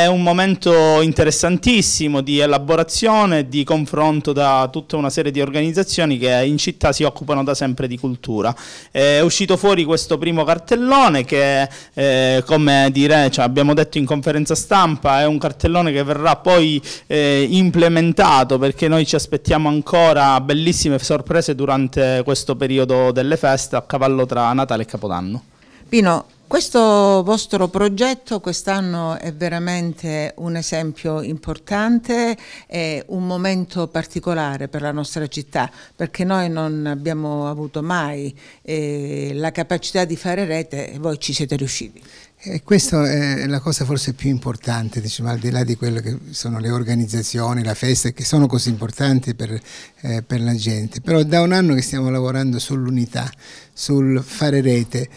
È un momento interessantissimo di elaborazione, di confronto da tutta una serie di organizzazioni che in città si occupano da sempre di cultura. È uscito fuori questo primo cartellone che, eh, come dire, cioè abbiamo detto in conferenza stampa, è un cartellone che verrà poi eh, implementato perché noi ci aspettiamo ancora bellissime sorprese durante questo periodo delle feste a cavallo tra Natale e Capodanno. Pino, questo vostro progetto quest'anno è veramente un esempio importante è un momento particolare per la nostra città perché noi non abbiamo avuto mai eh, la capacità di fare rete e voi ci siete riusciti. E eh, questa è la cosa forse più importante, diciamo, al di là di quelle che sono le organizzazioni, la festa, che sono così importanti per, eh, per la gente. Però da un anno che stiamo lavorando sull'unità, sul fare rete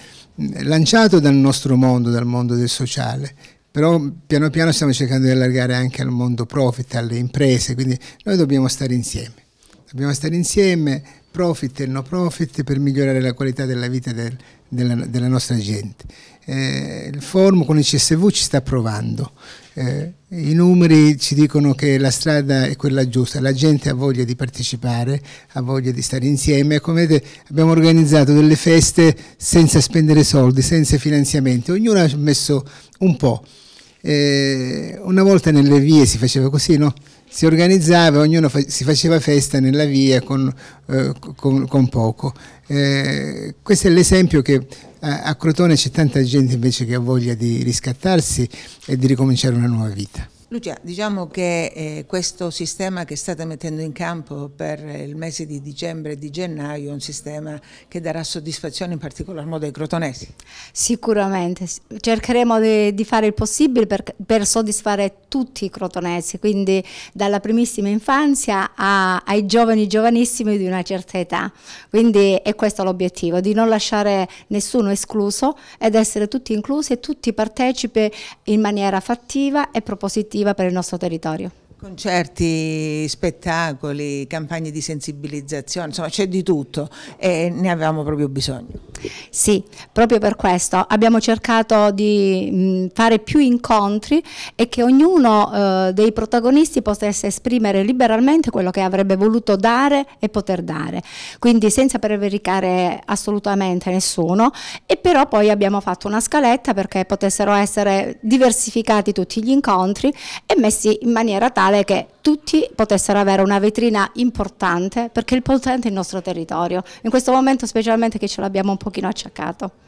lanciato dal nostro mondo, dal mondo del sociale, però piano piano stiamo cercando di allargare anche al mondo profit, alle imprese, quindi noi dobbiamo stare insieme dobbiamo stare insieme, profit e no profit, per migliorare la qualità della vita del, della, della, nostra gente. Eh, il forum con il CSV ci sta provando, eh, i numeri ci dicono che la strada è quella giusta, la gente ha voglia di partecipare, ha voglia di stare insieme. Come vedete abbiamo organizzato delle feste senza spendere soldi, senza finanziamenti, ognuno ha messo un po'. Eh, una volta nelle vie si faceva così, no? si organizzava, ognuno fa si faceva festa nella via con, eh, con, con poco. Eh, questo è l'esempio che a, a Crotone c'è tanta gente invece che ha voglia di riscattarsi e di ricominciare una nuova vita. Lucia, diciamo che eh, questo sistema che state mettendo in campo per il mese di dicembre e di gennaio è un sistema che darà soddisfazione in particolar modo ai crotonesi. Sicuramente, cercheremo di, di fare il possibile per, per, soddisfare tutti i crotonesi, quindi dalla primissima infanzia a, ai giovani giovanissimi di una certa età. Quindi è questo l'obiettivo, di non lasciare nessuno escluso ed essere tutti inclusi e tutti partecipi in maniera fattiva e propositiva positiva per il nostro territorio. Concerti, spettacoli, campagne di sensibilizzazione, insomma c'è di tutto e ne avevamo proprio bisogno. Sì, proprio per questo abbiamo cercato di mm, fare più incontri e che ognuno eh, dei protagonisti potesse esprimere liberalmente quello che avrebbe voluto dare e poter dare, quindi senza prevaricare assolutamente nessuno e però poi abbiamo fatto una scaletta perché potessero essere diversificati tutti gli incontri e messi in maniera tale che tutti potessero avere una vetrina importante perché il potente è il nostro territorio. In questo momento specialmente che ce l'abbiamo un po' pochino acciaccato.